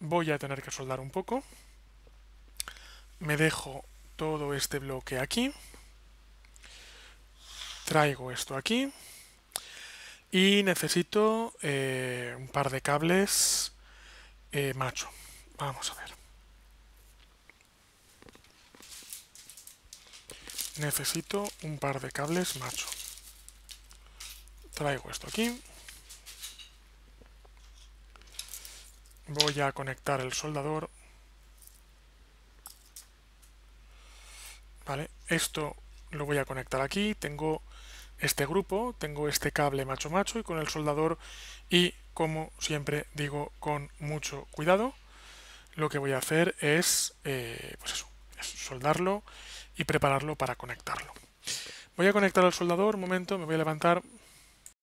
voy a tener que soldar un poco. Me dejo todo este bloque aquí. Traigo esto aquí. Y necesito eh, un par de cables eh, macho. Vamos a ver. Necesito un par de cables macho. Traigo esto aquí. Voy a conectar el soldador. Vale, esto lo voy a conectar aquí. Tengo este grupo, tengo este cable macho macho y con el soldador y como siempre digo con mucho cuidado lo que voy a hacer es, eh, pues es soldarlo y prepararlo para conectarlo. Voy a conectar al soldador, un momento, me voy a levantar